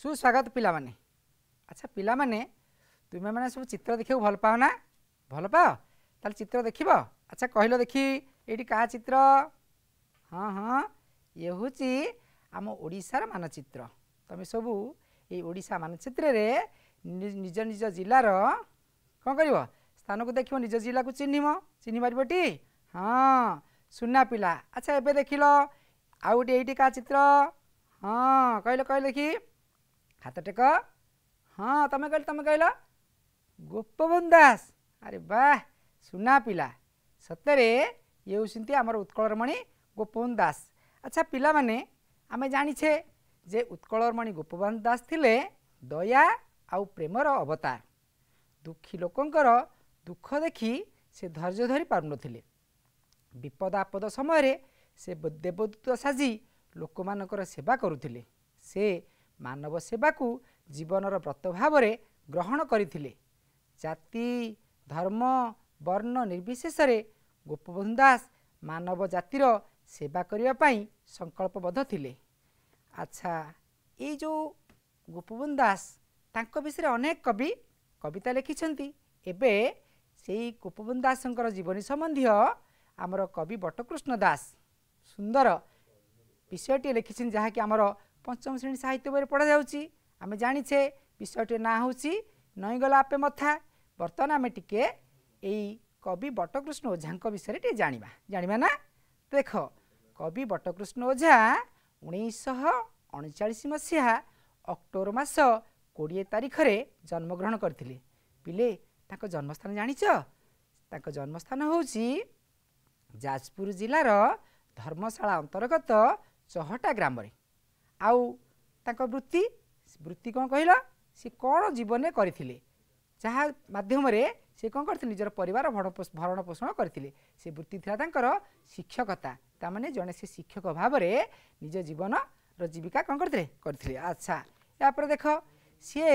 सुस्वागत माने अच्छा सब चित्र भा भल देखिबो अच्छा कहिलो देखि हां हेर्छ आम ओडा ओडिसा रा मानचित्र तमे सब ए मानचित्र रे निज निज को देखिबो निज जिल्ला चिह्म चिह्ने पारि हँ सुना पिला अच्छा एउटै एटि का चित्र कहिलो किखि ହାତ ଟେକ ହଁ ତମେ କହିଲ ତମେ କହିଲ ଗୋପବନ୍ଧୁ ଦାସ ଆରେ ବାହ ସୁନା ପିଲା ସତରେ ଇଏ ହେଉଛନ୍ତି ଆମର ଉତ୍କଳରମଣି ଗୋପବନ୍ଧୁ ଦାସ ଆଚ୍ଛା ପିଲାମାନେ ଆମେ ଜାଣିଛେ ଯେ ଉତ୍କଳରମଣି ଗୋପବନ୍ଧୁ ଦାସ ଥିଲେ ଦୟା ଆଉ ପ୍ରେମର ଅବତାର ଦୁଃଖୀ ଲୋକଙ୍କର ଦୁଃଖ ଦେଖି ସେ ଧୈର୍ଯ୍ୟ ଧରି ପାରୁନଥିଲେ ବିପଦ ଆପଦ ସମୟରେ ସେ ଦେବଦୂତ ସାଜି ଲୋକମାନଙ୍କର ସେବା କରୁଥିଲେ ସେ ମାନବ ସେବାକୁ ଜୀବନର ବ୍ରତ ଭାବରେ ଗ୍ରହଣ କରିଥିଲେ ଜାତି ଧର୍ମ ବର୍ଣ୍ଣ ନିର୍ବିଶେଷରେ ଗୋପବନ୍ଧୁ ଦାସ ମାନବ ଜାତିର ସେବା କରିବା ପାଇଁ ସଂକଳ୍ପବଦ୍ଧ ଥିଲେ ଆଚ୍ଛା ଏଇ ଯେଉଁ ଗୋପବନ୍ଧୁ ଦାସ ତାଙ୍କ ବିଷୟରେ ଅନେକ କବି କବିତା ଲେଖିଛନ୍ତି ଏବେ ସେଇ ଗୋପବନ୍ଧୁ ଦାସଙ୍କର ଜୀବନୀ ସମ୍ବନ୍ଧୀୟ ଆମର କବି ବଟକୃଷ୍ଣ ଦାସ ସୁନ୍ଦର ବିଷୟଟିଏ ଲେଖିଛନ୍ତି ଯାହାକି ଆମର ପଞ୍ଚମ ଶ୍ରେଣୀ ସାହିତ୍ୟ ବହିରେ ପଢ଼ାଯାଉଛି ଆମେ ଜାଣିଛେ ବିଷୟଟିର ନାଁ ହେଉଛି ନଇଁଗଲା ଆପେ ମଥା ବର୍ତ୍ତମାନ ଆମେ ଟିକିଏ ଏଇ କବି ବଟକୃଷ୍ଣ ଓଝାଙ୍କ ବିଷୟରେ ଟିକିଏ ଜାଣିବା ଜାଣିବା ନା ଦେଖ କବି ବଟକୃଷ୍ଣ ଓଝା ଉଣେଇଶହ ଅଣଚାଳିଶ ମସିହା ଅକ୍ଟୋବର ମାସ କୋଡ଼ିଏ ତାରିଖରେ ଜନ୍ମଗ୍ରହଣ କରିଥିଲେ ପିଲେ ତାଙ୍କ ଜନ୍ମସ୍ଥାନ ଜାଣିଛ ତାଙ୍କ ଜନ୍ମସ୍ଥାନ ହେଉଛି ଯାଜପୁର ଜିଲ୍ଲାର ଧର୍ମଶାଳା ଅନ୍ତର୍ଗତ ଚହଟା ଗ୍ରାମରେ ଆଉ ତାଙ୍କ ବୃତ୍ତି ବୃତ୍ତି କ'ଣ କହିଲ ସେ କ'ଣ ଜୀବନରେ କରିଥିଲେ ଯାହା ମାଧ୍ୟମରେ ସେ କ'ଣ କରିଥିଲେ ନିଜର ପରିବାର ଭରଣ ପୋଷଣ କରିଥିଲେ ସେ ବୃତ୍ତି ଥିଲା ତାଙ୍କର ଶିକ୍ଷକତା ତା'ମାନେ ଜଣେ ସେ ଶିକ୍ଷକ ଭାବରେ ନିଜ ଜୀବନର ଜୀବିକା କ'ଣ କରିଥିଲେ କରିଥିଲେ ଆଚ୍ଛା ଏହାପରେ ଦେଖ ସିଏ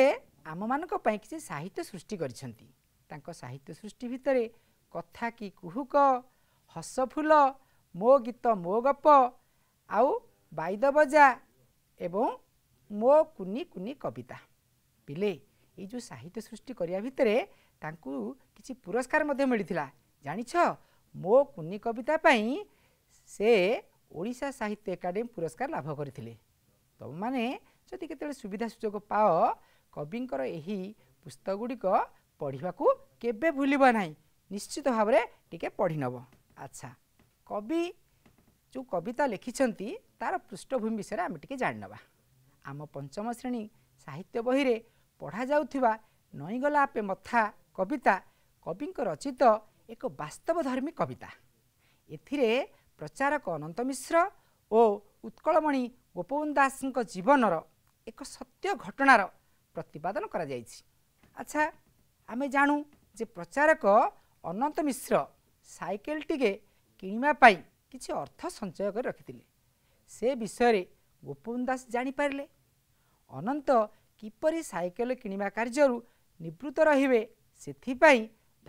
ଆମମାନଙ୍କ ପାଇଁ କିଛି ସାହିତ୍ୟ ସୃଷ୍ଟି କରିଛନ୍ତି ତାଙ୍କ ସାହିତ୍ୟ ସୃଷ୍ଟି ଭିତରେ କଥା କି କୁହୁକ ହସଫୁଲ ମୋ ଗୀତ ମୋ ଗପ ଆଉ ବାଇଦ ବଜା ଏବଂ ମୋ କୁନି କୁନି କବିତା ପିଲେ ଏଇ ଯେଉଁ ସାହିତ୍ୟ ସୃଷ୍ଟି କରିବା ଭିତରେ ତାଙ୍କୁ କିଛି ପୁରସ୍କାର ମଧ୍ୟ ମିଳିଥିଲା ଜାଣିଛ ମୋ କୁନି କବିତା ପାଇଁ ସେ ଓଡ଼ିଶା ସାହିତ୍ୟ ଏକାଡେମୀ ପୁରସ୍କାର ଲାଭ କରିଥିଲେ ତୁମମାନେ ଯଦି କେତେବେଳେ ସୁବିଧା ସୁଯୋଗ ପାଅ କବିଙ୍କର ଏହି ପୁସ୍ତକ ଗୁଡ଼ିକ ପଢ଼ିବାକୁ କେବେ ଭୁଲିବ ନାହିଁ ନିଶ୍ଚିତ ଭାବରେ ଟିକେ ପଢ଼ିନେବ ଆଚ୍ଛା କବି ଯେଉଁ କବିତା ଲେଖିଛନ୍ତି ତାର ପୃଷ୍ଠଭୂମି ବିଷୟରେ ଆମେ ଟିକେ ଜାଣିନେବା ଆମ ପଞ୍ଚମ ଶ୍ରେଣୀ ସାହିତ୍ୟ ବହିରେ ପଢ଼ାଯାଉଥିବା ନଇଗଲା ଆପେ ମଥା କବିତା କବିଙ୍କ ରଚିତ ଏକ ବାସ୍ତବଧର୍ମୀ କବିତା ଏଥିରେ ପ୍ରଚାରକ ଅନନ୍ତ ମିଶ୍ର ଓ ଉତ୍କଳମଣି ଗୋପବନ୍ଧୁ ଦାସଙ୍କ ଜୀବନର ଏକ ସତ୍ୟ ଘଟଣାର ପ୍ରତିପାଦନ କରାଯାଇଛି ଆଚ୍ଛା ଆମେ ଜାଣୁ ଯେ ପ୍ରଚାରକ ଅନନ୍ତ ମିଶ୍ର ସାଇକେଲ ଟିକେ କିଣିବା ପାଇଁ କିଛି ଅର୍ଥ ସଞ୍ଚୟ କରି ରଖିଥିଲେ ସେ ବିଷୟରେ ଗୋପବନ୍ଧୁ ଦାସ ଜାଣିପାରିଲେ ଅନନ୍ତ କିପରି ସାଇକେଲ କିଣିବା କାର୍ଯ୍ୟରୁ ନିବୃତ ରହିବେ ସେଥିପାଇଁ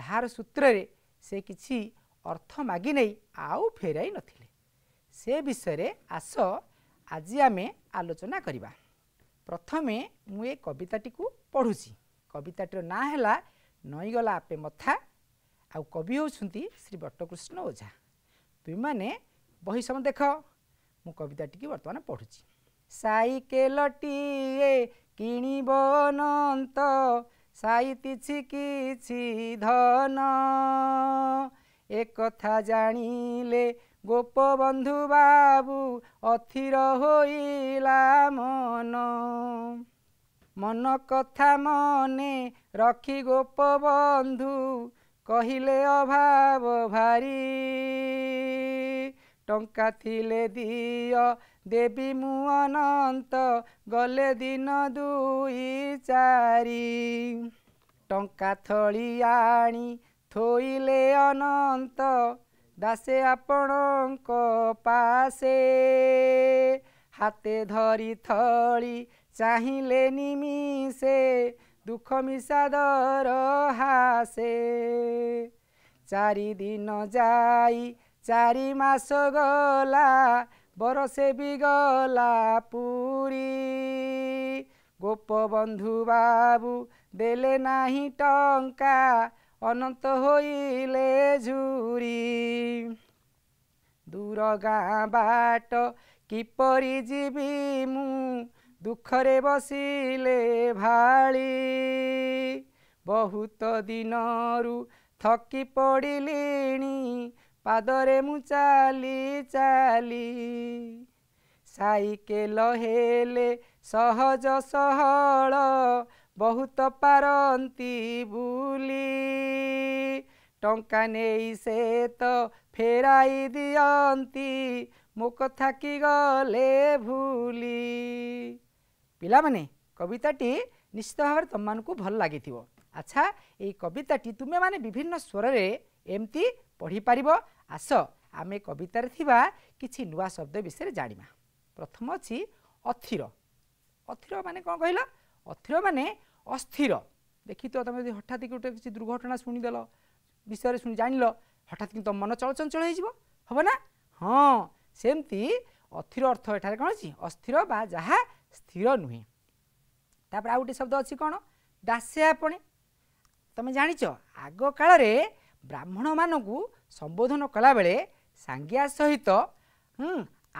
ଧାର ସୂତ୍ରରେ ସେ କିଛି ଅର୍ଥ ମାଗି ନେଇ ଆଉ ଫେରାଇ ନଥିଲେ ସେ ବିଷୟରେ ଆସ ଆଜି ଆମେ ଆଲୋଚନା କରିବା ପ୍ରଥମେ ମୁଁ ଏ କବିତାଟିକୁ ପଢ଼ୁଛି କବିତାଟିର ନାଁ ହେଲା ନଇଗଲା ଆପେ ମଥା ଆଉ କବି ହେଉଛନ୍ତି ଶ୍ରୀ ବଟକୃଷ୍ଣ ଓଝା ତୁମାନେ ବହି ସମ ଦେଖ ମୁଁ କବିତାଟିକୁ ବର୍ତ୍ତମାନ ପଢ଼ୁଛି ସାଇକେଲଟିଏ କିଣିବ ଅନନ୍ତ ସାଇ କିଛି କିଛି ଧନ ଏକଥା ଜାଣିଲେ ଗୋପବନ୍ଧୁ ବାବୁ ଅଥିର ହୋଇଲା ମନ ମନ କଥା ମନେ ରଖି ଗୋପବନ୍ଧୁ କହିଲେ ଅଭାବ ଭାରି ଟଙ୍କା ଥିଲେ ଦିଅ ଦେବି ମୁଁ ଅନନ୍ତ ଗଲେ ଦିନ ଦୁଇ ଚାରି ଟଙ୍କା ଥଳି ଆଣି ଥୋଇଲେ ଅନନ୍ତ ଦାସେ ଆପଣଙ୍କ ପାଶେ ହାତେ ଧରି ଥଳି ଚାହିଁଲେ ନିମିଷେ দুঃখ মিশাদর হাসে চারিদিন যাই ଚାରି ମାସ ଗଲା ବରଷେ ବି ଗଲା ପୁରୀ ଗୋପବନ୍ଧୁ ବାବୁ ଦେଲେ ନାହିଁ ଟଙ୍କା ଅନନ୍ତ ହୋଇଲେ ଝୁରି ଦୂର ଗାଁ ବାଟ କିପରି ଯିବି ମୁଁ ଦୁଃଖରେ ବସିଲେ ଭାଳି ବହୁତ ଦିନରୁ ଥକି ପଡ଼ିଲିଣି ପାଦରେ ମୁଁ ଚାଲି ଚାଲି ସାଇକେଲ ହେଲେ ସହଜ ସହଳ ବହୁତ ପାରନ୍ତି ବୁଲି ଟଙ୍କା ନେଇ ସେ ତ ଫେରାଇ ଦିଅନ୍ତି ମୋ କଥା କି ଗଲେ ଭୁଲି ପିଲାମାନେ କବିତାଟି ନିଶ୍ଚିତ ଭାବରେ ତୁମମାନଙ୍କୁ ଭଲ ଲାଗିଥିବ ଆଚ୍ଛା ଏଇ କବିତାଟି ତୁମେମାନେ ବିଭିନ୍ନ ସ୍ୱରରେ ଏମିତି ପଢ଼ିପାରିବ ଆସ ଆମେ କବିତାରେ ଥିବା କିଛି ନୂଆ ଶବ୍ଦ ବିଷୟରେ ଜାଣିବା ପ୍ରଥମ ଅଛି ଅଥିର ଅଥିର ମାନେ କ'ଣ କହିଲ ଅଥିର ମାନେ ଅସ୍ଥିର ଦେଖିଥିବ ତୁମେ ଯଦି ହଠାତ୍ ଗୋଟେ କିଛି ଦୁର୍ଘଟଣା ଶୁଣିଦେଲ ବିଷୟରେ ଶୁଣି ଜାଣିଲ ହଠାତ୍ କିନ୍ତୁ ତୁମ ମନ ଚଳଚଞ୍ଚଳ ହେଇଯିବ ହବ ନା ହଁ ସେମିତି ଅଥିର ଅର୍ଥ ଏଠାରେ କ'ଣ ଅଛି ଅସ୍ଥିର ବା ଯାହା ସ୍ଥିର ନୁହେଁ ତାପରେ ଆଉ ଗୋଟେ ଶବ୍ଦ ଅଛି କ'ଣ ଦାସେ ଆପଣେ ତୁମେ ଜାଣିଛ ଆଗକାଳରେ ବ୍ରାହ୍ମଣମାନଙ୍କୁ ସମ୍ବୋଧନ କଲାବେଳେ ସାଙ୍ଗିଆ ସହିତ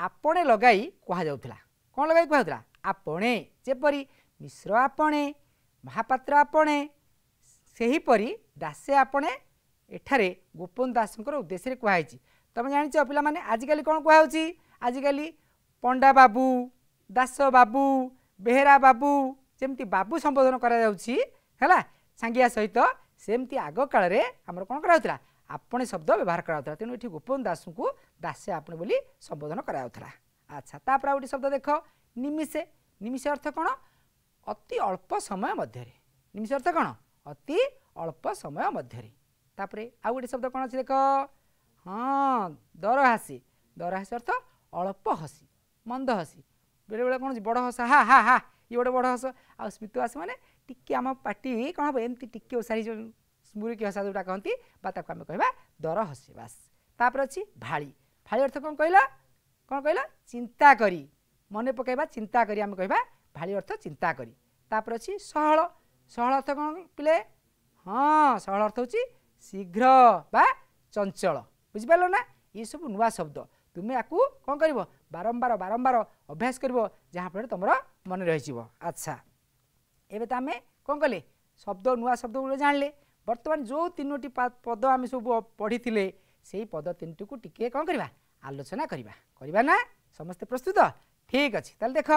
ଆପଣେ ଲଗାଇ କୁହାଯାଉଥିଲା କ'ଣ ଲଗାଇ କୁହାଯାଉଥିଲା ଆପଣେ ଯେପରି ମିଶ୍ର ଆପଣେ ମହାପାତ୍ର ଆପଣେ ସେହିପରି ଦାସେ ଆପଣେ ଏଠାରେ ଗୋପନ ଦାସଙ୍କର ଉଦ୍ଦେଶ୍ୟରେ କୁହାହେଇଛି ତୁମେ ଜାଣିଛ ପିଲାମାନେ ଆଜିକାଲି କ'ଣ କୁହାହେଉଛି ଆଜିକାଲି ପଣ୍ଡା ବାବୁ ଦାସ ବାବୁ ବେହେରା ବାବୁ ଯେମିତି ବାବୁ ସମ୍ବୋଧନ କରାଯାଉଛି ହେଲା ସାଙ୍ଗିଆ ସହିତ ସେମିତି ଆଗକାଳରେ ଆମର କ'ଣ କରାଯାଉଥିଲା ଆପଣ ଶବ୍ଦ ବ୍ୟବହାର କରାଯାଉଥିଲା ତେଣୁ ଏଠି ଗୋପବନ୍ଧୁ ଦାସଙ୍କୁ ଦାସେ ଆପଣ ବୋଲି ସମ୍ବୋଧନ କରାଯାଉଥିଲା ଆଚ୍ଛା ତାପରେ ଆଉ ଗୋଟେ ଶବ୍ଦ ଦେଖ ନିମିଷେ ନିମିଷ ଅର୍ଥ କ'ଣ ଅତି ଅଳ୍ପ ସମୟ ମଧ୍ୟରେ ନିମିଷ ଅର୍ଥ କ'ଣ ଅତି ଅଳ୍ପ ସମୟ ମଧ୍ୟରେ ତାପରେ ଆଉ ଗୋଟେ ଶବ୍ଦ କ'ଣ ଅଛି ଦେଖ ହଁ ଦରହାସି ଦରହାସି ଅର୍ଥ ଅଳ୍ପ ହସି ମନ୍ଦ ହସି ବେଳେବେଳେ କ'ଣ ବଡ଼ ହସା ହା ହା ହା ଇଏ ଗୋଟେ ବଡ଼ ହସ ଆଉ ସ୍ମିତ ହସ ମାନେ ଟିକିଏ ଆମ ପାଟି କ'ଣ ହେବ ଏମିତି ଟିକିଏ ଓଷା ଯେଉଁ ସ୍ମୃତି ହସା ଯେଉଁଟା କହନ୍ତି ବା ତାକୁ ଆମେ କହିବା ଦର ହସିବାସ ତାପରେ ଅଛି ଭାଳି ଭାଳି ଅର୍ଥ କ'ଣ କହିଲା କ'ଣ କହିଲ ଚିନ୍ତା କରି ମନେ ପକାଇବା ଚିନ୍ତା କରି ଆମେ କହିବା ଭାଳି ଅର୍ଥ ଚିନ୍ତା କରି ତାପରେ ଅଛି ସହଳ ସହଳ ଅର୍ଥ କ'ଣ ପିଲେ ହଁ ସହଳ ଅର୍ଥ ହେଉଛି ଶୀଘ୍ର ବା ଚଞ୍ଚଳ ବୁଝିପାରିଲ ନା ଏସବୁ ନୂଆ ଶବ୍ଦ ତୁମେ ୟାକୁ କ'ଣ କରିବ ବାରମ୍ବାର ବାରମ୍ବାର ଅଭ୍ୟାସ କରିବ ଯାହାଫଳରେ ତୁମର ମନେ ରହିଯିବ ଆଚ୍ଛା ଏବେ ତ ଆମେ କ'ଣ କଲେ ଶବ୍ଦ ନୂଆ ଶବ୍ଦ ଗୁଡ଼ିକ ଜାଣିଲେ ବର୍ତ୍ତମାନ ଯେଉଁ ତିନୋଟି ପଦ ଆମେ ସବୁ ପଢ଼ିଥିଲେ ସେଇ ପଦ ତିନିଟିକୁ ଟିକିଏ କ'ଣ କରିବା ଆଲୋଚନା କରିବା କରିବା ନା ସମସ୍ତେ ପ୍ରସ୍ତୁତ ଠିକ୍ ଅଛି ତାହେଲେ ଦେଖ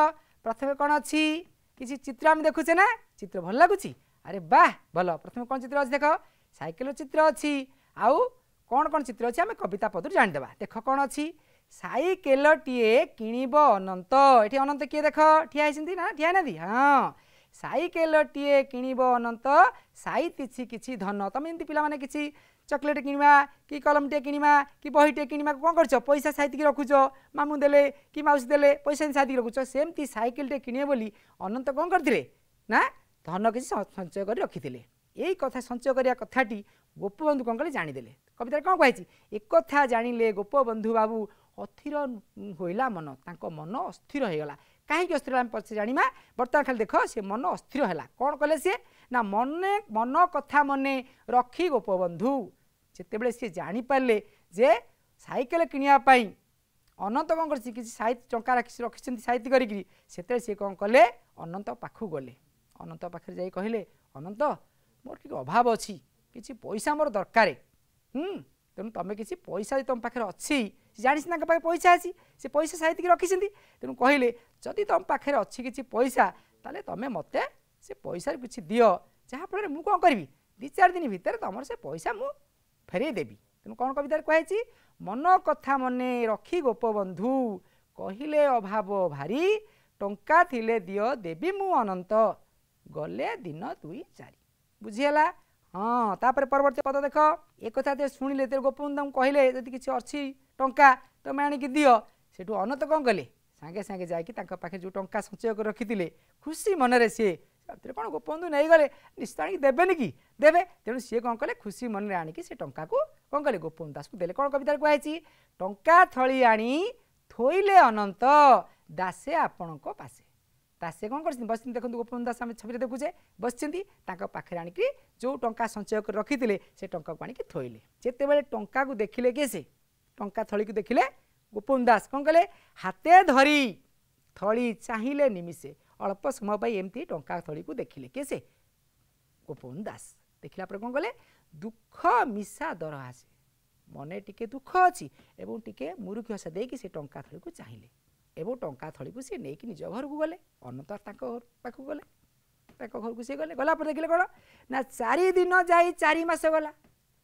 ପ୍ରଥମେ କ'ଣ ଅଛି କିଛି ଚିତ୍ର ଆମେ ଦେଖୁଛେ ନା ଚିତ୍ର ଭଲ ଲାଗୁଛି ଆରେ ବାଃ ଭଲ ପ୍ରଥମେ କ'ଣ ଚିତ୍ର ଅଛି ଦେଖ ସାଇକେଲର ଚିତ୍ର ଅଛି ଆଉ କ'ଣ କ'ଣ ଚିତ୍ର ଅଛି ଆମେ କବିତା ପଦରୁ ଜାଣିଦେବା ଦେଖ କ'ଣ ଅଛି ସାଇକେଲଟିଏ କିଣିବ ଅନନ୍ତ ଏଠି ଅନନ୍ତ କିଏ ଦେଖ ଠିଆ ହେଇଛନ୍ତି ନା ଠିଆ ହେଇନାହାନ୍ତି ହଁ ସାଇକେଲଟିଏ କିଣିବ ଅନନ୍ତ ସାଇତିଛି କିଛି ଧନ ତମେ ଏମିତି ପିଲାମାନେ କିଛି ଚକୋଲେଟ୍ କିଣିବା କି କଲମଟିଏ କିଣିବା କି ବହିଟିଏ କିଣିବା କ'ଣ କରୁଛ ପଇସା ସାଇତିକି ରଖୁଛ ମାମୁଁ ଦେଲେ କି ମାଉସୀ ଦେଲେ ପଇସା ସାଇତିକି ରଖୁଛ ସେମିତି ସାଇକେଲଟିଏ କିଣିବେ ବୋଲି ଅନନ୍ତ କ'ଣ କରିଥିଲେ ନା ଧନ କିଛି ସଞ୍ଚୟ କରି ରଖିଥିଲେ ଏଇ କଥା ସଞ୍ଚୟ କରିବା କଥାଟି ଗୋପବନ୍ଧୁ କ'ଣ କଲେ ଜାଣିଦେଲେ କବିତାରେ କ'ଣ କୁହାଯାଇଛି ଏକଥା ଜାଣିଲେ ଗୋପବନ୍ଧୁ ବାବୁ ଅଥିର ହୋଇଲା ମନ ତାଙ୍କ ମନ ଅସ୍ଥିର ହୋଇଗଲା କାହିଁକି ଅସ୍ଥିର ଆମେ ପଛେ ଜାଣିବା ବର୍ତ୍ତମାନ ଖାଲି ଦେଖ ସେ ମନ ଅସ୍ଥିର ହେଲା କ'ଣ କଲେ ସିଏ ନା ମନେ ମନ କଥା ମନେ ରଖି ଗୋପବନ୍ଧୁ ଯେତେବେଳେ ସିଏ ଜାଣିପାରିଲେ ଯେ ସାଇକେଲ କିଣିବା ପାଇଁ ଅନନ୍ତ କ'ଣ କରିଛି କିଛି ସାହିତ୍ୟ ଟଙ୍କା ରଖି ରଖିଛନ୍ତି ସାହିତ୍ୟ କରିକିରି ସେତେବେଳେ ସିଏ କ'ଣ କଲେ ଅନନ୍ତ ପାଖକୁ ଗଲେ ଅନନ୍ତ ପାଖରେ ଯାଇ କହିଲେ ଅନନ୍ତ ମୋର ଟିକେ ଅଭାବ ଅଛି କିଛି ପଇସା ମୋର ଦରକାର ତେଣୁ ତୁମେ କିଛି ପଇସା ଯଦି ତୁମ ପାଖରେ ଅଛି ସେ ଜାଣିଛି ତାଙ୍କ ପାଖରେ ପଇସା ଅଛି ସେ ପଇସା ସାଇତିକି ରଖିଛନ୍ତି ତେଣୁ କହିଲେ ଯଦି ତୁମ ପାଖରେ ଅଛି କିଛି ପଇସା ତାହେଲେ ତୁମେ ମୋତେ ସେ ପଇସାରେ କିଛି ଦିଅ ଯାହାଫଳରେ ମୁଁ କ'ଣ କରିବି ଦୁଇ ଚାରି ଦିନ ଭିତରେ ତୁମର ସେ ପଇସା ମୁଁ ଫେରାଇ ଦେବି ତେଣୁ କ'ଣ କବିତାରେ କୁହାଯାଇଛି ମନ କଥା ମନେ ରଖି ଗୋପବନ୍ଧୁ କହିଲେ ଅଭାବ ଭାରି ଟଙ୍କା ଥିଲେ ଦିଅ ଦେବି ମୁଁ ଅନନ୍ତ ଗଲେ ଦିନ ଦୁଇ ଚାରି ବୁଝିହେଲା तापर पती पद देखियो शुणले तर गोपबन्धु के कि अनि टङ्क त म आयो अन्त कहाँ कले साेसँगै जाइक पाखे जो टा सञ्चयको रिले खुसी मनले सिले पढ गोपबन्धु नैगले निश्चित आबि दे त खुसी मनले आणिक सि टा कले गोपन्धु दास कवित कुन्त दासे को पासे ତା ସେ କ'ଣ କରିଛନ୍ତି ବସିଛନ୍ତି ଦେଖନ୍ତୁ ଗୋପବନ୍ଧୁ ଦାସ ଆମେ ଛବିରେ ଦେଖୁଛେ ବସିଛନ୍ତି ତାଙ୍କ ପାଖରେ ଆଣିକି ଯେଉଁ ଟଙ୍କା ସଞ୍ଚୟ କରି ରଖିଥିଲେ ସେ ଟଙ୍କାକୁ ଆଣିକି ଥୋଇଲେ ଯେତେବେଳେ ଟଙ୍କାକୁ ଦେଖିଲେ କିଏ ସେ ଟଙ୍କା ଥଳିକୁ ଦେଖିଲେ ଗୋପବନ୍ଧୁ ଦାସ କ'ଣ କଲେ ହାତେ ଧରି ଥଳି ଚାହିଁଲେ ନିମିଷେ ଅଳ୍ପ ସମୟ ପାଇଁ ଏମିତି ଟଙ୍କା ଥଳିକୁ ଦେଖିଲେ କିଏ ସେ ଗୋପବନ୍ଧୁ ଦାସ ଦେଖିଲା ପରେ କ'ଣ କଲେ ଦୁଃଖ ମିଶା ଦର ଆସେ ମନେ ଟିକେ ଦୁଃଖ ଅଛି ଏବଂ ଟିକେ ମୁରୁଖି ହସା ଦେଇକି ସେ ଟଙ୍କା ଥଳିକୁ ଚାହିଁଲେ এবং টঙ্কা থলিকু সে নেইকি নিজ ঘরকু গলে অনন্ত তাঙ্ক পাখু গলে তাঙ্ক ঘরকু সে গলে গলা পরে দেখিলে কোণ না চারি দিন যাই চারি মাস গলা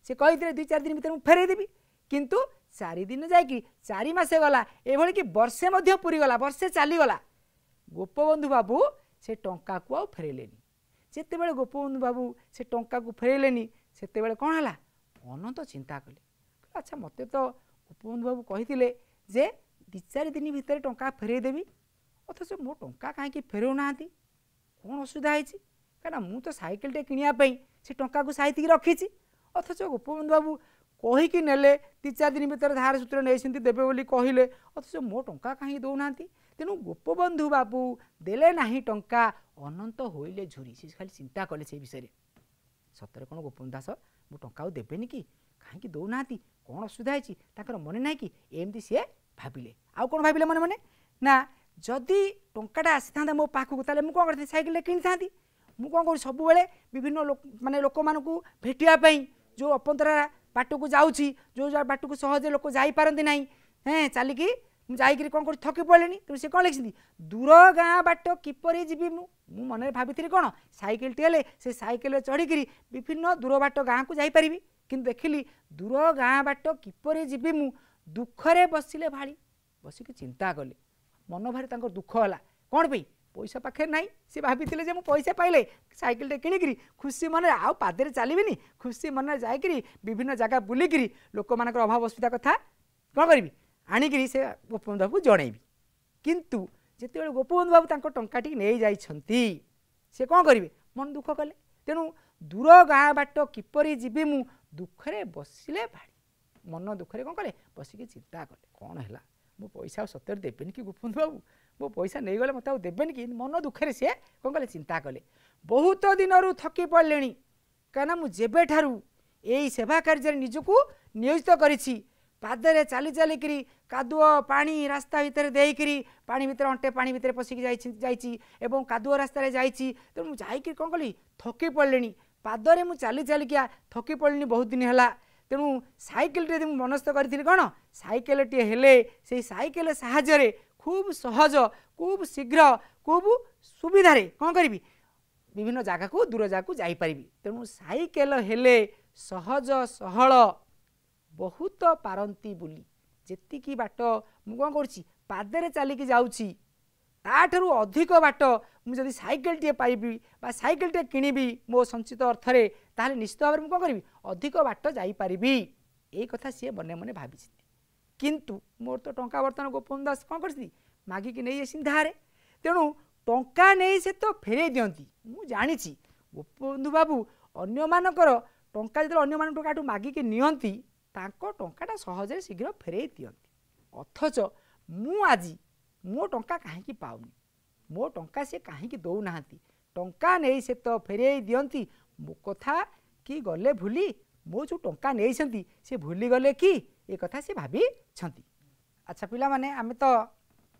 সে কইলে দুই চারি দিন ভিতরে ফেরাই দেবি কিন্তু চারি দিন যাইকি চারি মাসে গলা এভাবে কি বর্ষে মধ্যে পুরীগলা বর্ষে চালিগলা গোপবন্ধু বাবু সে টঙ্কাকু আউ ফেরাইলেনি যেতবে গোপবন্ধু বাবু সে টঙ্কাকু ফেরাইলেনি সেতবে কোণ হলা অনন্ত চিন্তা কলে আচ্ছা মতো তো গোপবন্ধু বাবু কে যে ଦୁଇ ଚାରି ଦିନ ଭିତରେ ଟଙ୍କା ଫେରେଇଦେବି ଅଥଚ ମୋ ଟଙ୍କା କାହିଁକି ଫେରାଉ ନାହାନ୍ତି କ'ଣ ଅସୁବିଧା ହେଇଛି କାହିଁକିନା ମୁଁ ତ ସାଇକେଲଟେ କିଣିବା ପାଇଁ ସେ ଟଙ୍କାକୁ ସାଇତିକି ରଖିଛି ଅଥଚ ଗୋପବନ୍ଧୁ ବାବୁ କହିକି ନେଲେ ଦୁଇ ଚାରି ଦିନ ଭିତରେ ଧାର ସୂତ୍ର ନେଇଛନ୍ତି ଦେବେ ବୋଲି କହିଲେ ଅଥଚ ମୋ ଟଙ୍କା କାହିଁକି ଦେଉନାହାନ୍ତି ତେଣୁ ଗୋପବନ୍ଧୁ ବାବୁ ଦେଲେ ନାହିଁ ଟଙ୍କା ଅନନ୍ତ ହୋଇଲେ ଝୁରି ସେ ଖାଲି ଚିନ୍ତା କଲେ ସେ ବିଷୟରେ ସତରେ କ'ଣ ଗୋପବନ୍ଧୁ ଦାସ ମୁଁ ଟଙ୍କା ଆଉ ଦେବେନି କି କାହିଁକି ଦେଉନାହାନ୍ତି କ'ଣ ଅସୁବିଧା ହେଇଛି ତାଙ୍କର ମନେ ନାହିଁ କି ଏମିତି ସିଏ ଭାବିଲେ ଆଉ କ'ଣ ଭାବିଲେ ମନେ ମନେ ନା ଯଦି ଟଙ୍କାଟା ଆସିଥାନ୍ତା ମୋ ପାଖକୁ ତାହେଲେ ମୁଁ କ'ଣ କରିଥାନ୍ତି ସାଇକେଲରେ କିଣିଥାନ୍ତି ମୁଁ କ'ଣ କରୁଛି ସବୁବେଳେ ବିଭିନ୍ନ ମାନେ ଲୋକମାନଙ୍କୁ ଭେଟିବା ପାଇଁ ଯେଉଁ ଅପନ୍ତରା ବାଟକୁ ଯାଉଛି ଯେଉଁ ବାଟକୁ ସହଜେ ଲୋକ ଯାଇପାରନ୍ତି ନାହିଁ ହେଁ ଚାଲିକି ମୁଁ ଯାଇକିରି କ'ଣ କରୁଛି ଥକି ପଡ଼ିଲିଣି ତେଣୁ ସେ କ'ଣ ଲେଖିଛନ୍ତି ଦୂର ଗାଁ ବାଟ କିପରି ଯିବି ମୁଁ ମୁଁ ମନରେ ଭାବିଥିଲି କ'ଣ ସାଇକେଲଟି ହେଲେ ସେ ସାଇକେଲରେ ଚଢ଼ିକିରି ବିଭିନ୍ନ ଦୂର ବାଟ ଗାଁକୁ ଯାଇପାରିବି କିନ୍ତୁ ଦେଖିଲି ଦୂର ଗାଁ ବାଟ କିପରି ଯିବି ମୁଁ ଦୁଃଖରେ ବସିଲେ ଭାଳି ବସିକି ଚିନ୍ତା କଲେ ମନ ଭାରି ତାଙ୍କର ଦୁଃଖ ହେଲା କ'ଣ ପାଇଁ ପଇସା ପାଖରେ ନାହିଁ ସେ ଭାବିଥିଲେ ଯେ ମୁଁ ପଇସା ପାଇଲେ ସାଇକେଲଟେ କିଣିକିରି ଖୁସି ମନରେ ଆଉ ପାଦରେ ଚାଲିବିନି ଖୁସି ମନରେ ଯାଇକିରି ବିଭିନ୍ନ ଜାଗା ବୁଲିକିରି ଲୋକମାନଙ୍କର ଅଭାବ ଅସୁବିଧା କଥା କ'ଣ କରିବି ଆଣିକିରି ସେ ଗୋପବନ୍ଧୁ ବାବୁ ଜଣେଇବି କିନ୍ତୁ ଯେତେବେଳେ ଗୋପବନ୍ଧୁ ବାବୁ ତାଙ୍କ ଟଙ୍କାଟିକି ନେଇଯାଇଛନ୍ତି ସେ କ'ଣ କରିବେ ମନ ଦୁଃଖ କଲେ ତେଣୁ ଦୂର ଗାଁ ବାଟ କିପରି ଯିବି ମୁଁ ଦୁଃଖରେ ବସିଲେ ଭାଡ଼ି ମନ ଦୁଃଖରେ କ'ଣ କଲେ ବସିକି ଚିନ୍ତା କଲେ କ'ଣ ହେଲା ମୁଁ ପଇସା ଆଉ ସତ୍ୟରେ ଦେବେନି କି ଗୁପନ୍ଦ ବାବୁ ମୋ ପଇସା ନେଇଗଲେ ମୋତେ ଆଉ ଦେବେନି କି ମନ ଦୁଃଖରେ ସିଏ କ'ଣ କଲେ ଚିନ୍ତା କଲେ ବହୁତ ଦିନରୁ ଥକି ପଡ଼ିଲେଣି କାହିଁକିନା ମୁଁ ଯେବେଠାରୁ ଏଇ ସେବା କାର୍ଯ୍ୟରେ ନିଜକୁ ନିୟୋଜିତ କରିଛି ପାଦରେ ଚାଲି ଚାଲିକରି କାଦୁଅ ପାଣି ରାସ୍ତା ଭିତରେ ଦେଇକରି ପାଣି ଭିତରେ ଅଣ୍ଟେ ପାଣି ଭିତରେ ପଶିକି ଯାଇଛି ଯାଇଛି ଏବଂ କାଦୁଅ ରାସ୍ତାରେ ଯାଇଛି ତେଣୁ ମୁଁ ଯାଇକି କ'ଣ କଲି ଥକି ପଡ଼ିଲିଣି ପାଦରେ ମୁଁ ଚାଲି ଚାଲିକିଆ ଥକି ପଡ଼ିଲିଣି ବହୁତ ଦିନ ହେଲା ତେଣୁ ସାଇକେଲଟିଏ ଯଦି ମୁଁ ମନସ୍ଥ କରିଥିଲି କ'ଣ ସାଇକେଲଟିଏ ହେଲେ ସେଇ ସାଇକେଲ ସାହାଯ୍ୟରେ ଖୁବ୍ ସହଜ ଖୁବ୍ ଶୀଘ୍ର ଖୁବ୍ ସୁବିଧାରେ କ'ଣ କରିବି ବିଭିନ୍ନ ଜାଗାକୁ ଦୂର ଜାଗାକୁ ଯାଇପାରିବି ତେଣୁ ସାଇକେଲ ହେଲେ ସହଜ ସହଳ ବହୁତ ପାରନ୍ତି ବୋଲି ଯେତିକି ବାଟ ମୁଁ କ'ଣ କରୁଛି ପାଦରେ ଚାଲିକି ଯାଉଛି ତାଠାରୁ ଅଧିକ ବାଟ ମୁଁ ଯଦି ସାଇକେଲଟିଏ ପାଇବି ବା ସାଇକେଲଟିଏ କିଣିବି ମୋ ସଞ୍ଚିତ ଅର୍ଥରେ ତାହେଲେ ନିଶ୍ଚିତ ଭାବରେ ମୁଁ କ'ଣ କରିବି ଅଧିକ ବାଟ ଯାଇପାରିବି ଏଇ କଥା ସିଏ ମନେ ମନେ ଭାବିଛନ୍ତି କିନ୍ତୁ ମୋର ତ ଟଙ୍କା ବର୍ତ୍ତମାନ ଗୋପବନ୍ଧୁ ଦାସ କ'ଣ କରିଛନ୍ତି ମାଗିକି ନେଇ ଆସିଛନ୍ତି ଧାରେ ତେଣୁ ଟଙ୍କା ନେଇ ସେ ତ ଫେରେଇ ଦିଅନ୍ତି ମୁଁ ଜାଣିଛି ଗୋପବନ୍ଧୁ ବାବୁ ଅନ୍ୟମାନଙ୍କର ଟଙ୍କା ଯେତେବେଳେ ଅନ୍ୟମାନଙ୍କ ଟଙ୍କାଠୁ ମାଗିକି ନିଅନ୍ତି ତାଙ୍କ ଟଙ୍କାଟା ସହଜରେ ଶୀଘ୍ର ଫେରେଇ ଦିଅନ୍ତି ଅଥଚ ମୁଁ ଆଜି ମୋ ଟଙ୍କା କାହିଁକି ପାଉନି ମୋ ଟଙ୍କା ସେ କାହିଁକି ଦେଉନାହାନ୍ତି ଟଙ୍କା ନେଇ ସେ ତ ଫେରେଇ ଦିଅନ୍ତି ମୋ କଥା କି ଗଲେ ଭୁଲି ମୋ ଯେଉଁ ଟଙ୍କା ନେଇଛନ୍ତି ସେ ଭୁଲିଗଲେ କି ଏ କଥା ସେ ଭାବିଛନ୍ତି ଆଚ୍ଛା ପିଲାମାନେ ଆମେ ତ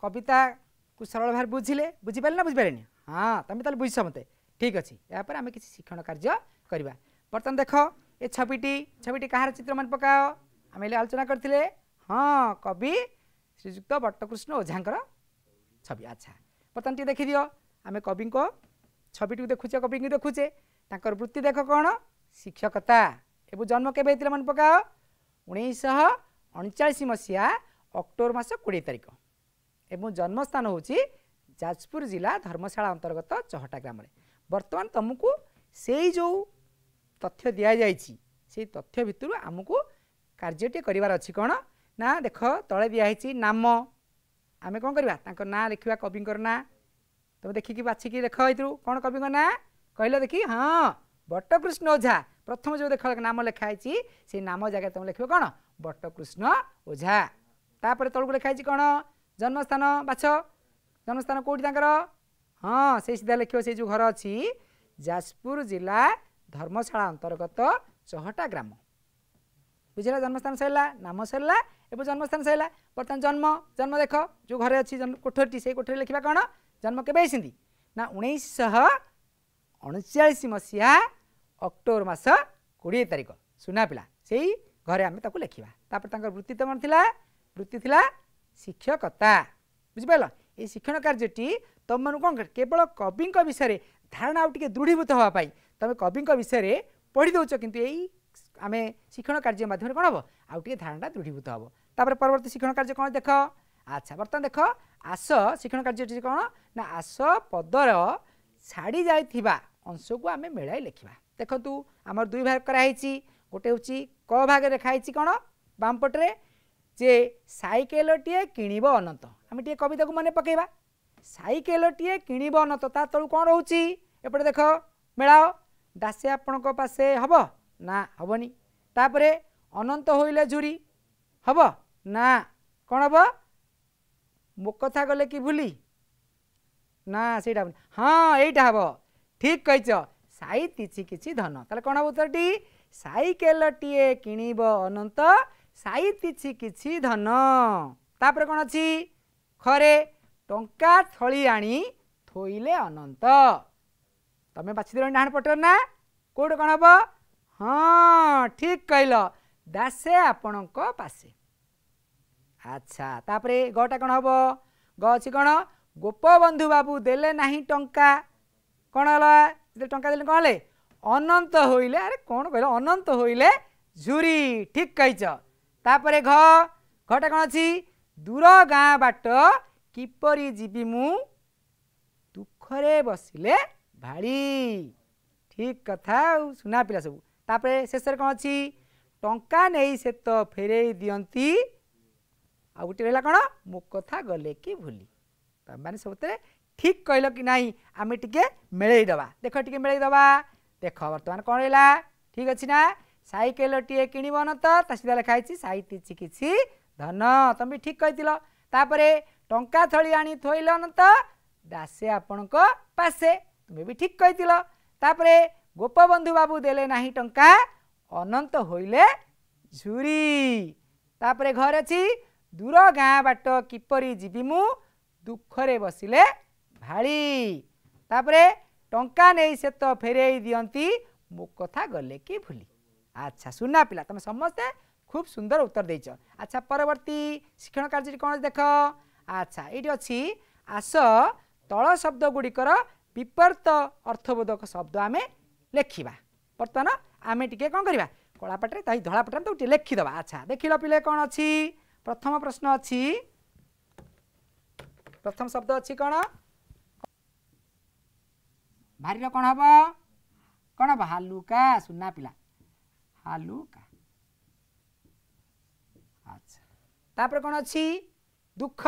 କବିତାକୁ ସରଳ ଭାବରେ ବୁଝିଲେ ବୁଝିପାରିଲେ ନା ବୁଝିପାରିଲେନି ହଁ ତୁମେ ତାହେଲେ ବୁଝିଛ ମୋତେ ଠିକ୍ ଅଛି ଏହାପରେ ଆମେ କିଛି ଶିକ୍ଷଣ କାର୍ଯ୍ୟ କରିବା ବର୍ତ୍ତମାନ ଦେଖ ଏ ଛବିଟି ଛବିଟି କାହାର ଚିତ୍ର ମନେ ପକାଅ ଆମେ ହେଲେ ଆଲୋଚନା କରିଥିଲେ ହଁ କବି ଶ୍ରୀଯୁକ୍ତ ବଟକୃଷ୍ଣ ଓଝାଙ୍କର ଛବି ଆଚ୍ଛା ବର୍ତ୍ତମାନ ଟିକେ ଦେଖିଦିଅ ଆମେ କବିଙ୍କ ଛବିଟିକୁ ଦେଖୁଛେ କବିଙ୍କୁ ଦେଖୁଛେ ତାଙ୍କର ବୃତ୍ତି ଦେଖ କ'ଣ ଶିକ୍ଷକତା ଏବଂ ଜନ୍ମ କେବେ ହେଇଥିଲେ ମନେ ପକାଅ ଉଣେଇଶହ ଅଣଚାଳିଶ ମସିହା ଅକ୍ଟୋବର ମାସ କୋଡ଼ିଏ ତାରିଖ ଏବଂ ଜନ୍ମସ୍ଥାନ ହେଉଛି ଯାଜପୁର ଜିଲ୍ଲା ଧର୍ମଶାଳା ଅନ୍ତର୍ଗତ ଚହଟା ଗ୍ରାମରେ ବର୍ତ୍ତମାନ ତୁମକୁ ସେଇ ଯେଉଁ ତଥ୍ୟ ଦିଆଯାଇଛି ସେଇ ତଥ୍ୟ ଭିତରୁ ଆମକୁ କାର୍ଯ୍ୟଟିଏ କରିବାର ଅଛି କ'ଣ ନା ଦେଖ ତଳେ ଦିଆହେଇଛି ନାମ ଆମେ କ'ଣ କରିବା ତାଙ୍କ ନାଁ ଲେଖିବା କବିଙ୍କର ନାଁ ତୁମେ ଦେଖିକି ବାଛିକି ଲେଖ ଏଥିରୁ କ'ଣ କବିଙ୍କ ନାଁ କହିଲ ଦେଖି ହଁ ବଟକୃଷ୍ଣ ଓଝା ପ୍ରଥମ ଯେଉଁ ଦେଖ ନାମ ଲେଖା ହେଇଛି ସେଇ ନାମ ଜାଗାରେ ତୁମେ ଲେଖିବ କ'ଣ ବଟକୃଷ୍ଣ ଓଝା ତାପରେ ତଳକୁ ଲେଖା ହେଇଛି କ'ଣ ଜନ୍ମସ୍ଥାନ ବାଛ ଜନ୍ମସ୍ଥାନ କେଉଁଠି ତାଙ୍କର ହଁ ସେଇ ସିଧା ଲେଖିବ ସେଇ ଯେଉଁ ଘର ଅଛି ଯାଜପୁର ଜିଲ୍ଲା ଧର୍ମଶାଳା ଅନ୍ତର୍ଗତ ଚହଟା ଗ୍ରାମ बुझेला जन्मस्थान सयला नाम सबै जन्मस्थान सर्तमा जन्म जन्म जो घर अहिले कठर कोठर लेख्दा कन् जन्म के उन्नाइस अनचाइस मसहा अक्टोबर मास कि तारिख सुना पिला पिस घरको लेखितापत्ति त म था वृत्ति शिक्षकता बुझि पहिलो कार्य त केवल कविको विषयमा धारणा दृढीभूतै तम कविको विषय पढिदेउ कि ए ଆମେ ଶିକ୍ଷଣ କାର୍ଯ୍ୟ ମାଧ୍ୟମରେ କ'ଣ ହେବ ଆଉ ଟିକେ ଧାରଣାଟା ଦୃଢ଼ୀଭୂତ ହେବ ତାପରେ ପରବର୍ତ୍ତୀ ଶିକ୍ଷଣ କାର୍ଯ୍ୟ କ'ଣ ଦେଖ ଆଚ୍ଛା ବର୍ତ୍ତମାନ ଦେଖ ଆସ ଶିକ୍ଷଣ କାର୍ଯ୍ୟଟି କ'ଣ ନା ଆସ ପଦର ଛାଡ଼ି ଯାଇଥିବା ଅଂଶକୁ ଆମେ ମେଳାଇ ଲେଖିବା ଦେଖନ୍ତୁ ଆମର ଦୁଇ ଭାଗ କରାହେଇଛି ଗୋଟେ ହେଉଛି କ ଭାଗରେ ଲେଖାହେଇଛି କ'ଣ ବାମପଟରେ ଯେ ସାଇକେଲଟିଏ କିଣିବ ଅନନ୍ତ ଆମେ ଟିକେ କବିତାକୁ ମନେ ପକାଇବା ସାଇକେଲଟିଏ କିଣିବ ଅନନ୍ତ ତା ତଳୁ କ'ଣ ରହୁଛି ଏପଟେ ଦେଖ ମେଳାଅ ଦାସେ ଆପଣଙ୍କ ପାଶେ ହେବ ନା ହେବନି ତାପରେ ଅନନ୍ତ ହୋଇଲା ଝୁରି ହେବ ନା କ'ଣ ହେବ ମୋ କଥା ଗଲେ କି ଭୁଲି ନା ସେଇଟା ହେବନି ହଁ ଏଇଟା ହେବ ଠିକ୍ କହିଛ ସାଇ କିଛି କିଛି ଧନ ତାହେଲେ କ'ଣ ହେବ ଉତ୍ତରଟି ସାଇକେଲଟିଏ କିଣିବ ଅନନ୍ତ ସାଇ କିଛି କିଛି ଧନ ତାପରେ କ'ଣ ଅଛି ଖରେ ଟଙ୍କା ଥଳି ଆଣି ଥୋଇଲେ ଅନନ୍ତ ତମେ ବାଛିଦେଲଣି ଡାହାଣ ପଟର ନା କେଉଁଠି କ'ଣ ହେବ ହଁ ଠିକ୍ କହିଲ ଦାସେ ଆପଣଙ୍କ ପାସେ ଆଚ୍ଛା ତାପରେ ଗଟା କ'ଣ ହେବ ଗ ଅଛି କ'ଣ ଗୋପବନ୍ଧୁ ବାବୁ ଦେଲେ ନାହିଁ ଟଙ୍କା କ'ଣ ହେଲା ଯେତେବେଳେ ଟଙ୍କା ଦେଲେ କ'ଣ ହେଲେ ଅନନ୍ତ ହୋଇଲେ ଆରେ କ'ଣ କହିଲ ଅନନ୍ତ ହୋଇଲେ ଝୁରି ଠିକ୍ କହିଛ ତାପରେ ଘ ଘଟା କ'ଣ ଅଛି ଦୂର ଗାଁ ବାଟ କିପରି ଯିବି ମୁଁ ଦୁଃଖରେ ବସିଲେ ଭାଳି ଠିକ୍ କଥା ଆଉ ସୁନା ପିଲା ସବୁ ତାପରେ ଶେଷରେ କ'ଣ ଅଛି ଟଙ୍କା ନେଇ ସେ ତ ଫେରେଇ ଦିଅନ୍ତି ଆଉ ଗୋଟେ ରହିଲା କ'ଣ ମୋ କଥା ଗଲେ କି ଭୁଲି ତମେମାନେ ସବୁଥିରେ ଠିକ୍ କହିଲ କି ନାହିଁ ଆମେ ଟିକେ ମେଳେଇ ଦେବା ଦେଖ ଟିକେ ମେଳେଇ ଦେବା ଦେଖ ବର୍ତ୍ତମାନ କ'ଣ ରହିଲା ଠିକ୍ ଅଛି ନା ସାଇକେଲଟିଏ କିଣିବ ନ ତ ତା ସିଧା ଲେଖା ହେଇଛି ସାଇତିଛି କିଛି ଧନ ତମେ ଠିକ୍ କହିଥିଲ ତାପରେ ଟଙ୍କା ଥଳି ଆଣି ଥୋଇଲ ନ ତ ଦାସେ ଆପଣଙ୍କ ପାଶେ ତୁମେ ବି ଠିକ୍ କହିଥିଲ ତାପରେ ଗୋପବନ୍ଧୁ ବାବୁ ଦେଲେ ନାହିଁ ଟଙ୍କା ଅନନ୍ତ ହୋଇଲେ ଝୁରୀ ତାପରେ ଘରେ ଅଛି ଦୂର ଗାଁ ବାଟ କିପରି ଯିବି ମୁଁ ଦୁଃଖରେ ବସିଲେ ଭାଳି ତାପରେ ଟଙ୍କା ନେଇ ସେ ତ ଫେରେଇ ଦିଅନ୍ତି ମୋ କଥା ଗଲେ କି ଭୁଲି ଆଚ୍ଛା ସୁନା ପିଲା ତୁମେ ସମସ୍ତେ ଖୁବ୍ ସୁନ୍ଦର ଉତ୍ତର ଦେଇଛ ଆଚ୍ଛା ପରବର୍ତ୍ତୀ ଶିକ୍ଷଣ କାର୍ଯ୍ୟଟି କ'ଣ ଦେଖ ଆଚ୍ଛା ଏଇଠି ଅଛି ଆସ ତଳ ଶବ୍ଦ ଗୁଡ଼ିକର ବିପର୍ତ୍ତ ଅର୍ଥବୋଧକ ଶବ୍ଦ ଆମେ ଲେଖିବା ବର୍ତ୍ତମାନ ଆମେ ଟିକେ କ'ଣ କରିବା କଳାପଟରେ ତା ଧଳାପଟରେ ତାକୁ ଟିକେ ଲେଖିଦେବା ଆଚ୍ଛା ଦେଖିଲ ପିଲେ କ'ଣ ଅଛି ପ୍ରଥମ ପ୍ରଶ୍ନ ଅଛି ପ୍ରଥମ ଶବ୍ଦ ଅଛି କ'ଣ ଭାରିର କ'ଣ ହେବ କ'ଣ ହେବ ହାଲୁକା ସୁନା ପିଲା ହାଲୁକା ଆଚ୍ଛା ତାପରେ କ'ଣ ଅଛି ଦୁଃଖ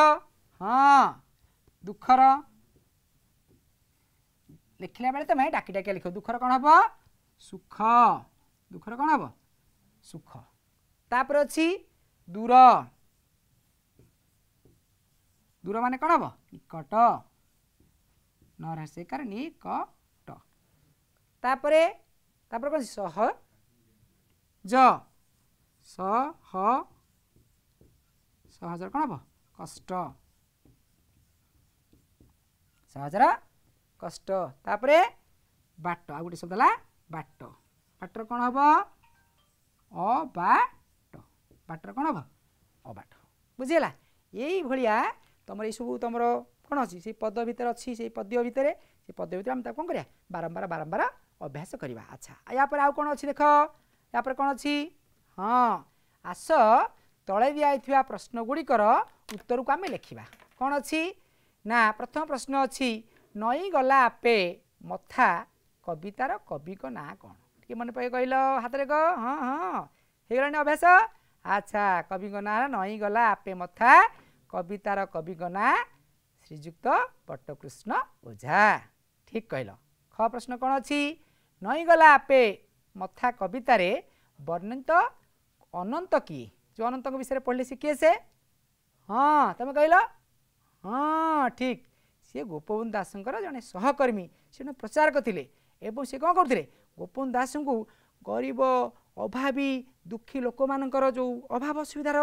ହଁ ଦୁଃଖର ଲେଖିଲା ବେଳେ ତୁମେ ଡାକି ଡାକି ଲେଖିବ ଦୁଃଖର କ'ଣ ହେବ ସୁଖ ଦୁଃଖର କ'ଣ ହେବ ସୁଖ ତାପରେ ଅଛି ଦୂର ଦୂର ମାନେ କ'ଣ ହେବ ନିକଟ ନରହାସ୍ୟକାର ନିକଟ ତାପରେ ତାପରେ କ'ଣ ସହ ଜ ସହ ସହଜର କ'ଣ ହେବ କଷ୍ଟ ସହଜର କଷ୍ଟ ତାପରେ ବାଟ ଆଉ ଗୋଟେ ଶବ୍ଦ ହେଲା ବାଟ ବାଟର କ'ଣ ହେବ ଅ ବାଟ ବାଟର କ'ଣ ହେବ ଅବାଟ ବୁଝିହେଲା ଏଇଭଳିଆ ତୁମର ଏଇସବୁ ତୁମର କ'ଣ ଅଛି ସେଇ ପଦ ଭିତରେ ଅଛି ସେଇ ପଦ୍ୟ ଭିତରେ ସେ ପଦ୍ୟ ଭିତରେ ଆମେ ତାକୁ କ'ଣ କରିବା ବାରମ୍ବାର ବାରମ୍ବାର ଅଭ୍ୟାସ କରିବା ଆଚ୍ଛା ଆଉ ୟାପରେ ଆଉ କ'ଣ ଅଛି ଦେଖ ୟାପରେ କ'ଣ ଅଛି ହଁ ଆସ ତଳେ ଦିଆଯାଇଥିବା ପ୍ରଶ୍ନଗୁଡ଼ିକର ଉତ୍ତରକୁ ଆମେ ଲେଖିବା କ'ଣ ଅଛି ନା ପ୍ରଥମ ପ୍ରଶ୍ନ ଅଛି ନଇଗଲା ଆପେ ମଥା କବିତାର କବିଙ୍କ ନାଁ କ'ଣ ଟିକିଏ ମନେ ପକେଇ କହିଲ ହାତରେ କହ ହଁ ହଁ ହେଇଗଲାଣି ଅଭ୍ୟାସ ଆଚ୍ଛା କବିଙ୍କ ନାଁ ହେଲା ନଇଗଲା ଆପେ ମଥା କବିତାର କବିଙ୍କ ନାଁ ଶ୍ରୀଯୁକ୍ତ ବଟକୃଷ୍ଣ ଓଝା ଠିକ୍ କହିଲ ଖ ପ୍ରଶ୍ନ କ'ଣ ଅଛି ନଇଗଲା ଆପେ ମଥା କବିତାରେ ବର୍ଣ୍ଣିତ ଅନନ୍ତ କି ଯେଉଁ ଅନନ୍ତଙ୍କ ବିଷୟରେ ପଢ଼ିଲେ ଶିଖିଏ ସେ ହଁ ତୁମେ କହିଲ ହଁ ଠିକ୍ सि गोपन्ध दासको जे सहकर्मी सिजन प्रचारकलेसि कि गोपन्ध दासँग गरीब अभावी दुखी लोक म जो अभाव सुविधार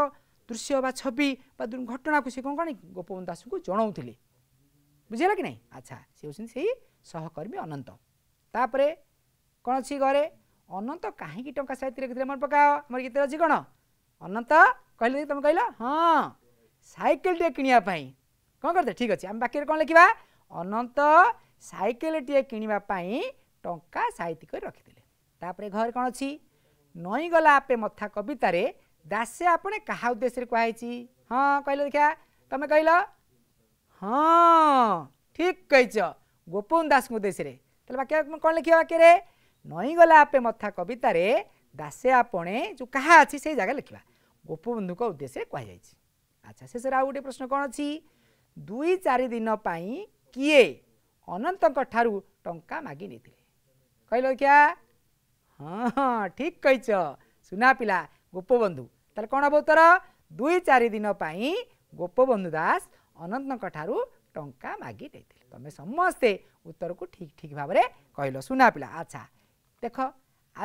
दृश्य बा छवि दुर्घटनाको गोपन्धु दास जनाउँदै बुझिला कि नै अच्छा सि सहकर्मी अनन्त तापर कि घरे अनन्त काहीँक टाइत म पका अनंत कन्त कहिले त ह सइकल टे कि କ'ଣ କରିଦେ ଠିକ୍ ଅଛି ଆମେ ବାକିରେ କ'ଣ ଲେଖିବା ଅନନ୍ତ ସାଇକେଲଟିଏ କିଣିବା ପାଇଁ ଟଙ୍କା ସାଇତି କରି ରଖିଥିଲେ ତାପରେ ଘରେ କ'ଣ ଅଛି ନଇଗଲା ଆପେ ମଥା କବିତାରେ ଦାସେ ଆପଣ କାହା ଉଦ୍ଦେଶ୍ୟରେ କୁହାହେଇଛି ହଁ କହିଲ ଦେଖିବା ତମେ କହିଲ ହଁ ଠିକ୍ କହିଛ ଗୋପବନ୍ଧୁ ଦାସଙ୍କ ଉଦ୍ଦେଶ୍ୟରେ ତାହେଲେ ବାକି କ'ଣ ଲେଖିବା ବାକ୍ୟରେ ନଇଗଲା ଆପେ ମଥା କବିତାରେ ଦାସେ ଆପଣେ ଯେଉଁ କାହା ଅଛି ସେଇ ଜାଗା ଲେଖିବା ଗୋପବନ୍ଧୁଙ୍କ ଉଦ୍ଦେଶ୍ୟରେ କୁହାଯାଇଛି ଆଚ୍ଛା ଶେଷରେ ଆଉ ଗୋଟେ ପ୍ରଶ୍ନ କ'ଣ ଅଛି ଦୁଇ ଚାରି ଦିନ ପାଇଁ କିଏ ଅନନ୍ତଙ୍କ ଠାରୁ ଟଙ୍କା ମାଗି ନେଇଥିଲେ କହିଲ ଦେଖିବା ହଁ ଠିକ୍ କହିଛ ସୁନା ପିଲା ଗୋପବନ୍ଧୁ ତାହେଲେ କ'ଣ ହେବ ଉତ୍ତର ଦୁଇ ଚାରି ଦିନ ପାଇଁ ଗୋପବନ୍ଧୁ ଦାସ ଅନନ୍ତଙ୍କ ଠାରୁ ଟଙ୍କା ମାଗି ନେଇଥିଲେ ତୁମେ ସମସ୍ତେ ଉତ୍ତରକୁ ଠିକ୍ ଠିକ୍ ଭାବରେ କହିଲ ସୁନା ପିଲା ଆଚ୍ଛା ଦେଖ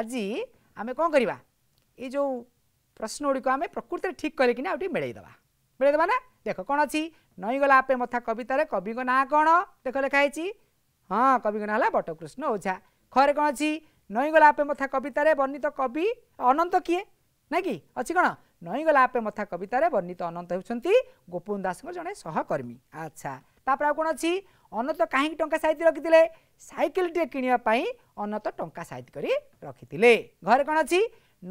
ଆଜି ଆମେ କ'ଣ କରିବା ଏଇ ଯେଉଁ ପ୍ରଶ୍ନ ଗୁଡ଼ିକ ଆମେ ପ୍ରକୃତିରେ ଠିକ୍ କଲେ କିନା ଆଉ ଟିକେ ମିଳେଇଦେବା ମିଳେଇଦେବା ନା ଦେଖ କ'ଣ ଅଛି ନଈଗଲା ଆପେ ମଥା କବିତାରେ କବିଙ୍କ ନାଁ କ'ଣ ଦେଖ ଲେଖା ହେଇଛି ହଁ କବିଙ୍କ ନାଁ ହେଲା ବଟକୃଷ୍ଣ ଓଝା ଖରେ କ'ଣ ଅଛି ନଈଗଲା ଆପେ ମଥା କବିତାରେ ବର୍ଣ୍ଣିତ କବି ଅନନ୍ତ କିଏ ନା କି ଅଛି କ'ଣ ନଈଗଲା ଆପେ ମଥା କବିତାରେ ବର୍ଣ୍ଣିତ ଅନନ୍ତ ହେଉଛନ୍ତି ଗୋପବନ୍ଧୁ ଦାସଙ୍କ ଜଣେ ସହକର୍ମୀ ଆଚ୍ଛା ତାପରେ ଆଉ କ'ଣ ଅଛି ଅନନ୍ତ କାହିଁକି ଟଙ୍କା ସାଇତି ରଖିଥିଲେ ସାଇକେଲଟିଏ କିଣିବା ପାଇଁ ଅନନ୍ତ ଟଙ୍କା ସାଇତି କରି ରଖିଥିଲେ ଘରେ କ'ଣ ଅଛି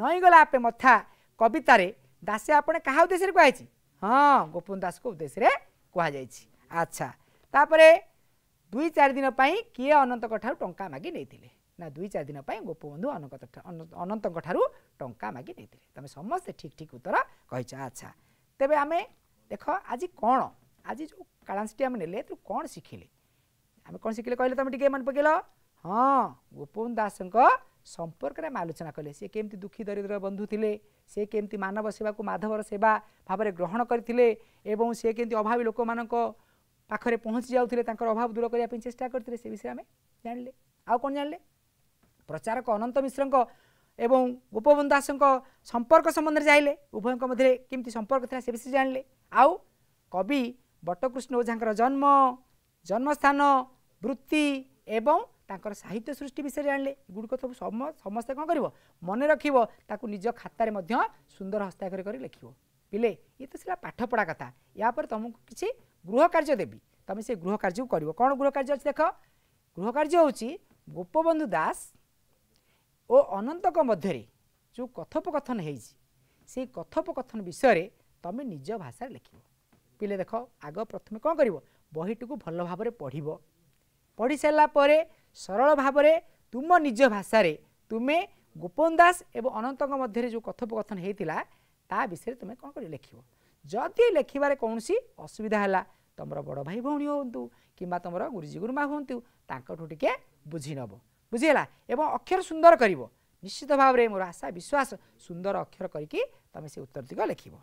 ନଈଗଲା ଆପେ ମଥା କବିତାରେ ଦାସେ ଆପଣ କାହା ଉଦ୍ଦେଶ୍ୟରେ କୁହାହେଇଛି ହଁ ଗୋପବନ୍ଧୁ ଦାସଙ୍କ ଉଦ୍ଦେଶ୍ୟରେ କୁହାଯାଇଛି ଆଚ୍ଛା ତାପରେ ଦୁଇ ଚାରି ଦିନ ପାଇଁ କିଏ ଅନନ୍ତଙ୍କଠାରୁ ଟଙ୍କା ମାଗି ନେଇଥିଲେ ନା ଦୁଇ ଚାରି ଦିନ ପାଇଁ ଗୋପବନ୍ଧୁ ଅନନ୍ତଙ୍କଠାରୁ ଟଙ୍କା ମାଗି ନେଇଥିଲେ ତୁମେ ସମସ୍ତେ ଠିକ୍ ଠିକ୍ ଉତ୍ତର କହିଛ ଆଚ୍ଛା ତେବେ ଆମେ ଦେଖ ଆଜି କ'ଣ ଆଜି ଯେଉଁ କାଳାଂଶଟି ଆମେ ନେଲେ ଏଥିରୁ କ'ଣ ଶିଖିଲେ ଆମେ କ'ଣ ଶିଖିଲେ କହିଲେ ତୁମେ ଟିକିଏ ମନେ ପକେଇଲ ହଁ ଗୋପବନ୍ଧୁ ଦାସଙ୍କ ସମ୍ପର୍କରେ ଆମେ ଆଲୋଚନା କଲେ ସେ କେମିତି ଦୁଃଖୀ ଦରିଦ୍ର ବନ୍ଧୁ ଥିଲେ ସେ କେମିତି ମାନବ ସେବାକୁ ମାଧବର ସେବା ଭାବରେ ଗ୍ରହଣ କରିଥିଲେ ଏବଂ ସେ କେମିତି ଅଭାବୀ ଲୋକମାନଙ୍କ ପାଖରେ ପହଞ୍ଚି ଯାଉଥିଲେ ତାଙ୍କର ଅଭାବ ଦୂର କରିବା ପାଇଁ ଚେଷ୍ଟା କରିଥିଲେ ସେ ବିଷୟରେ ଆମେ ଜାଣିଲେ ଆଉ କ'ଣ ଜାଣିଲେ ପ୍ରଚାରକ ଅନନ୍ତ ମିଶ୍ରଙ୍କ ଏବଂ ଗୋପବନ୍ଧୁ ଦାସଙ୍କ ସମ୍ପର୍କ ସମ୍ବନ୍ଧରେ ଯାଇଲେ ଉଭୟଙ୍କ ମଧ୍ୟରେ କେମିତି ସମ୍ପର୍କ ଥିଲା ସେ ବିଷୟରେ ଜାଣିଲେ ଆଉ କବି ବଟକୃଷ୍ଣ ଓଝାଙ୍କର ଜନ୍ମ ଜନ୍ମସ୍ଥାନ ବୃତ୍ତି ଏବଂ ତାଙ୍କର ସାହିତ୍ୟ ସୃଷ୍ଟି ବିଷୟରେ ଜାଣିଲେ ଏଗୁଡ଼ିକ ସବୁ ସମସ୍ତେ କ'ଣ କରିବ ମନେ ରଖିବ ତାକୁ ନିଜ ଖାତାରେ ମଧ୍ୟ ସୁନ୍ଦର ହସ୍ତାକ୍ଷର କରି ଲେଖିବ ପିଲେ ଇଏ ତ ସେଇଟା ପାଠପଢ଼ା କଥା ଏହାପରେ ତୁମକୁ କିଛି ଗୃହ କାର୍ଯ୍ୟ ଦେବି ତୁମେ ସେ ଗୃହ କାର୍ଯ୍ୟକୁ କରିବ କ'ଣ ଗୃହ କାର୍ଯ୍ୟ ଅଛି ଦେଖ ଗୃହ କାର୍ଯ୍ୟ ହେଉଛି ଗୋପବନ୍ଧୁ ଦାସ ଓ ଅନନ୍ତଙ୍କ ମଧ୍ୟରେ ଯେଉଁ କଥୋପକଥନ ହେଇଛି ସେଇ କଥୋପକଥନ ବିଷୟରେ ତୁମେ ନିଜ ଭାଷାରେ ଲେଖିବ ପିଲେ ଦେଖ ଆଗ ପ୍ରଥମେ କ'ଣ କରିବ ବହିଟିକୁ ଭଲ ଭାବରେ ପଢ଼ିବ ପଢ଼ି ସାରିଲା ପରେ ସରଳ ଭାବରେ ତୁମ ନିଜ ଭାଷାରେ ତୁମେ ଗୋପନ ଦାସ ଏବଂ ଅନନ୍ତଙ୍କ ମଧ୍ୟରେ ଯେଉଁ କଥୋପକଥନ ହେଇଥିଲା ତା ବିଷୟରେ ତୁମେ କ'ଣ କରି ଲେଖିବ ଯଦି ଲେଖିବାରେ କୌଣସି ଅସୁବିଧା ହେଲା ତୁମର ବଡ଼ ଭାଇ ଭଉଣୀ ହୁଅନ୍ତୁ କିମ୍ବା ତୁମର ଗୁରୁଜୀ ଗୁରୁମା ହୁଅନ୍ତୁ ତାଙ୍କଠୁ ଟିକିଏ ନେବ ବୁଝିହେଲା ଏବଂ ଅକ୍ଷର ସୁନ୍ଦର କରିବ ନିଶ୍ଚିତ ଭାବରେ ମୋର ଆଶା ବିଶ୍ୱାସ ସୁନ୍ଦର ଅକ୍ଷର କରିକି ତୁମେ ସେ ଉତ୍ତର ଦିଗ ଲେଖିବ